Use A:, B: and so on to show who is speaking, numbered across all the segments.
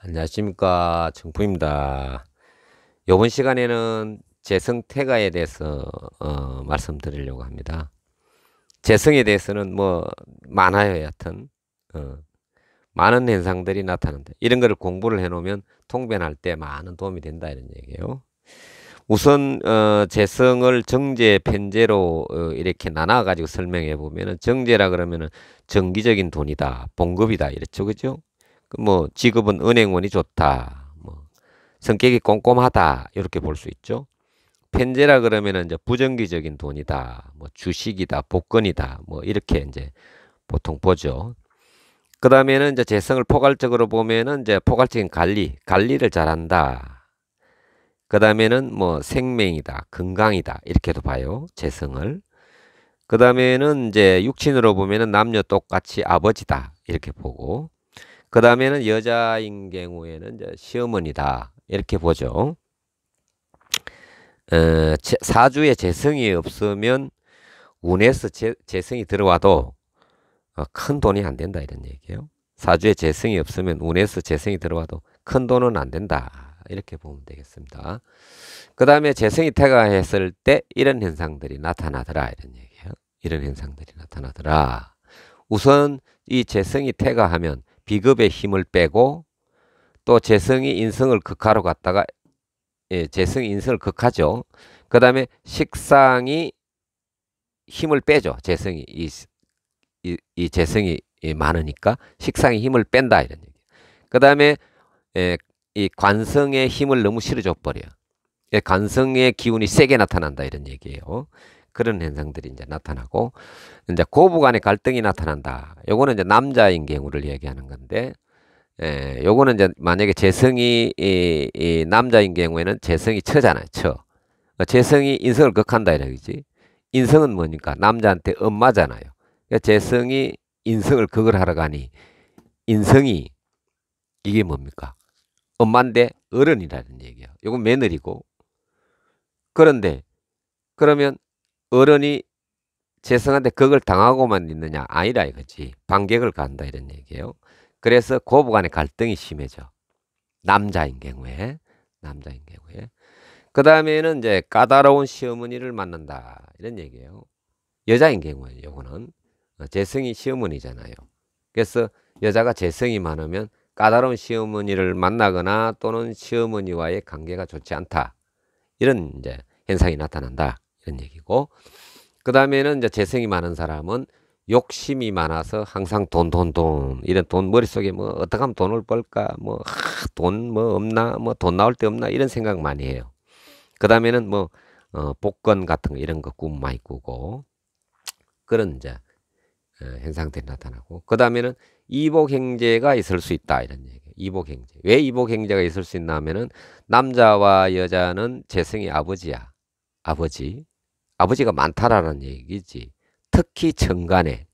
A: 안녕하십니까 정부입니다. 이번 시간에는 재성태가에 대해서 어, 말씀드리려고 합니다. 재성에 대해서는 뭐 많아요 여하튼 어, 많은 현상들이 나타난다. 이런 거를 공부를 해놓으면 통변할 때 많은 도움이 된다 이런 얘기예요. 우선 어, 재성을 정제, 편제로 어, 이렇게 나눠 가지고 설명해 보면은 정제라 그러면은 정기적인 돈이다, 봉급이다 이렇죠, 그죠? 그 뭐 직업은 은행원이 좋다. 뭐 성격이 꼼꼼하다. 이렇게 볼 수 있죠. 편제라 그러면은 이제 부정기적인 돈이다. 뭐 주식이다. 복권이다. 뭐 이렇게 이제 보통 보죠. 그 다음에는 이제 재성을 포괄적으로 보면은 이제 포괄적인 관리, 관리를 잘한다. 그 다음에는 뭐 생명이다, 건강이다 이렇게도 봐요 재성을. 그 다음에는 이제 육친으로 보면은 남녀 똑같이 아버지다 이렇게 보고. 그 다음에는 여자인 경우에는 이제 시어머니다. 이렇게 보죠. 어, 사주에 재성이 없으면 운에서 재, 재성이 들어와도 어, 큰 돈이 안 된다 이런 얘기예요. 사주에 재성이 없으면 운에서 재성이 들어와도 큰 돈은 안 된다. 이렇게 보면 되겠습니다. 그 다음에 재성이 태가했을 때 이런 현상들이 나타나더라 이런 얘기예요. 이런 현상들이 나타나더라. 우선 이 재성이 태가하면 비급의 힘을 빼고 또 재성이 인성을 극하로 갔다가 예, 재성이 인성을 극하죠. 그 다음에 식상이 힘을 빼죠. 재성이 이, 이, 이 재성이 많으니까 식상이 힘을 뺀다 이런 얘기. 그 다음에 예, 이 관성의 힘을 너무 실어줘 버려. 요 예, 관성의 기운이 세게 나타난다 이런 얘기예요. 그런 현상들이 이제 나타나고 이제 고부 간의 갈등이 나타난다. 요거는 이제 남자인 경우를 얘기하는 건데 예, 요거는 이제 만약에 재성이 이, 이 남자인 경우에는 재성이 처잖아요. 처. 어, 재성이 인성을 극한다 이러지. 인성은 뭐니까 남자한테 엄마잖아요. 그러니까 재성이 인성을 극을 하러 가니 인성이 이게 뭡니까? 엄마인데 어른이라는 얘기야. 요건 며느리고. 그런데 그러면 어른이 재성한테 극을 당하고만 있느냐? 아니라 이거지. 반격을 간다 이런 얘기예요. 그래서 고부 간의 갈등이 심해져. 남자인 경우에. 남자인 경우에. 그 다음에는 이제 까다로운 시어머니를 만난다. 이런 얘기예요. 여자인 경우에 요거는 어, 재성이 시어머니잖아요. 그래서 여자가 재성이 많으면 까다로운 시어머니를 만나거나 또는 시어머니와의 관계가 좋지 않다. 이런 이제 현상이 나타난다. 이런 얘기고 그 다음에는 이제 재생이 많은 사람은 욕심이 많아서 항상 돈, 돈, 돈. 이런 돈 머릿속에 뭐, 어떻게 하면 돈을 벌까? 뭐, 돈, 뭐, 없나? 뭐, 돈 나올 때 없나? 이런 생각 많이 해요. 그 다음에는 뭐, 어, 복권 같은 거, 이런 거 꿈 많이 꾸고. 그런 이제, 어, 현상들이 나타나고. 그 다음에는 이복행제가 있을 수 있다. 이런 얘기. 예요 이복행제. 왜 이복행제가 있을 수 있나 하면은, 남자와 여자는 재승이 아버지야. 아버지. 아버지가 많다라는 얘기지. 특히 정간에.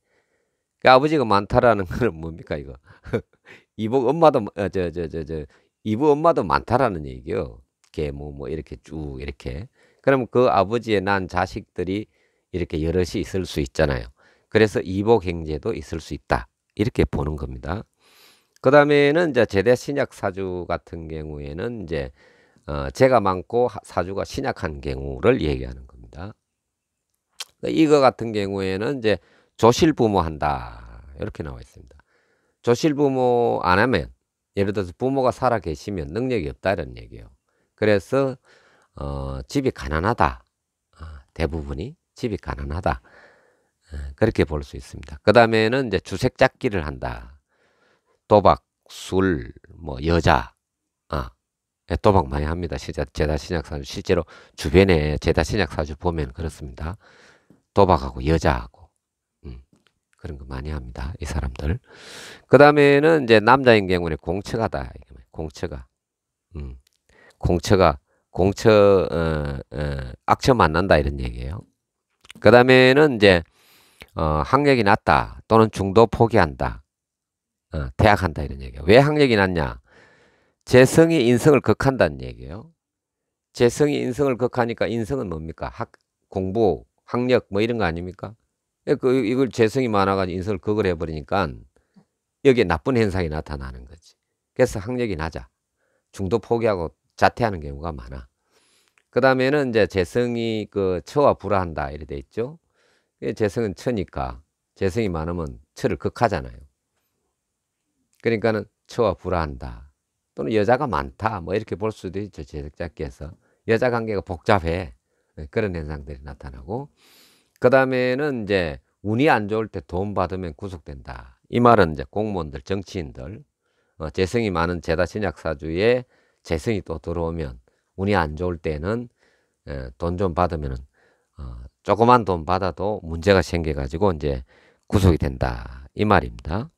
A: 그러니까 아버지가 많다라는 건 뭡니까 이거? 이복 엄마도 어, 저저 저 저 이부 엄마도 많다라는 얘기요. 이렇뭐 뭐 이렇게 쭉 이렇게. 그럼 그 아버지의 난 자식들이 이렇게 여럿이 있을 수 있잖아요. 그래서 이복 행제도 있을 수 있다. 이렇게 보는 겁니다. 그 다음에는 이제 제대 신약 사주 같은 경우에는 이제 어, 제가 많고 사주가 신약한 경우를 얘기하는 거. 예요 네, 이거 같은 경우에는 이제 조실부모 한다. 이렇게 나와 있습니다. 조실부모 안 하면 예를 들어서 부모가 살아 계시면 능력이 없다는 얘기예요. 그래서 어, 집이 가난하다. 어, 대부분이 집이 가난하다. 어, 그렇게 볼 수 있습니다. 그 다음에는 이제 주색 잡기를 한다. 도박, 술, 뭐 여자, 아, 어, 도박 많이 합니다. 제다 신약 사주 실제로 주변에 제다 신약 사주 보면 그렇습니다. 도박하고 여자하고 음, 그런 거 많이 합니다. 이 사람들. 그 다음에는 이제 남자인 경우는 공처가다. 뭐 공처가. 음, 공처가 공처 어, 어, 악처 만난다 이런 얘기예요. 그 다음에는 이제 어, 학력이 낮다 또는 중도 포기한다. 어, 퇴학한다 이런 얘기예요. 왜 학력이 낮냐? 재성이 인성을 극한다는 얘기예요. 재성이 인성을 극하니까 인성은 뭡니까? 학 공부 학력 뭐 이런 거 아닙니까? 예, 그 이걸 재성이 많아가지고 인성을 그걸 해버리니까 여기에 나쁜 현상이 나타나는 거지. 그래서 학력이 낮아. 중도 포기하고 자퇴하는 경우가 많아. 그 다음에는 이제 재성이 그 처와 불화한다 이래 돼 있죠. 예, 재성은 처니까 재성이 많으면 처를 극하잖아요. 그러니까는 처와 불화한다. 또는 여자가 많다. 뭐 이렇게 볼 수도 있죠. 재작자께서 여자 관계가 복잡해. 네, 그런 현상들이 나타나고 그 다음에는 이제 운이 안 좋을 때 도움 받으면 구속된다. 이 말은 이제 공무원들, 정치인들, 어, 재성이 많은 제다 신약사주에 재성이 또 들어오면 운이 안 좋을 때는 돈 좀 받으면은 어, 조그만 돈 받아도 문제가 생겨가지고 이제 구속이 된다 이 말입니다.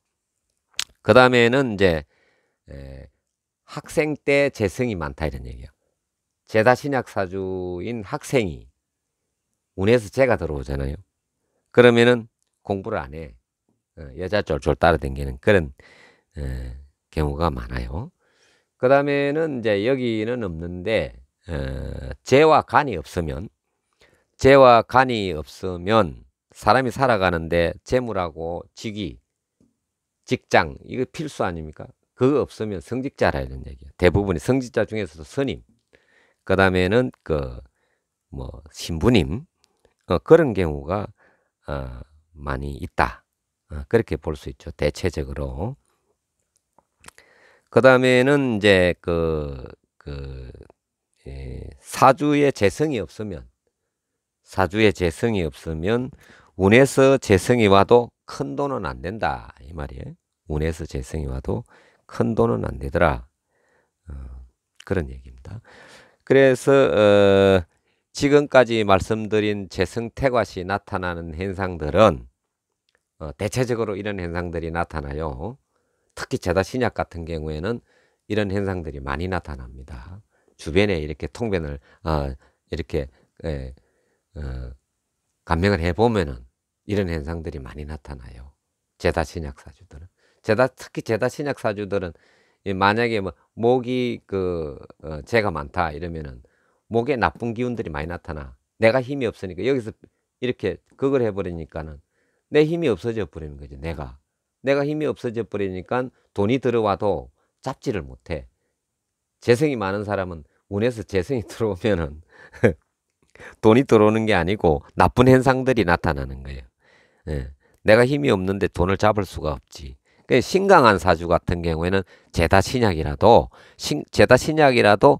A: 그 다음에는 이제 에, 학생 때 재성이 많다 이런 얘기예요. 제다 신약사주인 학생이 운에서 제가 들어오잖아요. 그러면은 공부를 안 해. 어, 여자 쫄쫄 따라다니는 그런 어, 경우가 많아요. 그 다음에는 이제 여기는 없는데 어, 재와 간이 없으면 재와 간이 없으면 사람이 살아가는데 재물하고 직위, 직장 이거 필수 아닙니까? 그거 없으면 성직자라 이런 얘기예요. 대부분이 성직자 중에서도 선임, 그 다음에는 그 뭐 신부님 어, 그런 경우가 어, 많이 있다. 어, 그렇게 볼 수 있죠. 대체적으로. 그 다음에는 이제 그, 그, 예, 사주의 재성이 없으면, 사주의 재성이 없으면, 운에서 재성이 와도 큰 돈은 안 된다. 이 말이에요. 운에서 재성이 와도 큰 돈은 안 되더라. 어, 그런 얘기입니다. 그래서 어, 지금까지 말씀드린 재성태과시 나타나는 현상들은 어, 대체적으로 이런 현상들이 나타나요. 특히 제다신약 같은 경우에는 이런 현상들이 많이 나타납니다. 주변에 이렇게 통변을 어, 이렇게 에, 예, 어, 감명을 해보면은 이런 현상들이 많이 나타나요. 제다 신약 사주들은 제다 특히 제다 신약 사주들은 만약에 뭐 목이 그 어, 제가 많다 이러면은 목에 나쁜 기운들이 많이 나타나. 내가 힘이 없으니까 여기서 이렇게 그걸 해버리니까는 내 힘이 없어져 버리는 거죠. 내가 내가 힘이 없어져 버리니까 돈이 들어와도 잡지를 못해. 재성이 많은 사람은 운에서 재성이 들어오면은 돈이 들어오는 게 아니고 나쁜 현상들이 나타나는 거예요. 예. 내가 힘이 없는데 돈을 잡을 수가 없지. 그 신강한 사주 같은 경우에는 제다 신약이라도 신, 제다 신약이라도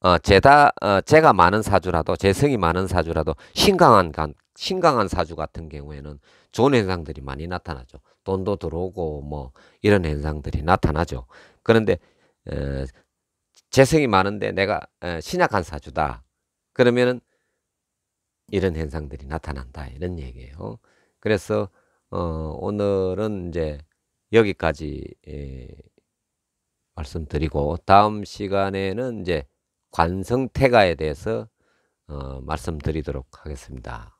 A: 어, 제다 어, 제가 많은 사주라도 재성이 많은 사주라도 신강한 간 신강한 사주 같은 경우에는 좋은 현상들이 많이 나타나죠. 돈도 들어오고 뭐 이런 현상들이 나타나죠. 그런데 에, 어, 재성이 많은데 내가 에, 어, 신약한 사주다. 그러면은 이런 현상들이 나타난다 이런 얘기예요. 그래서 어, 오늘은 이제 여기까지 예, 말씀드리고 다음 시간에는 이제 관성태가에 대해서 어, 말씀드리도록 하겠습니다.